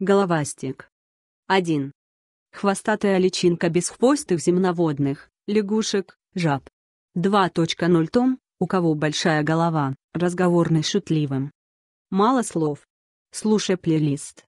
Головастик. 1. Хвостатая личинка безхвостых земноводных, лягушек, жаб. 2.0 Том, у кого большая голова, разговорный шутливым. Мало слов. Слушай плейлист.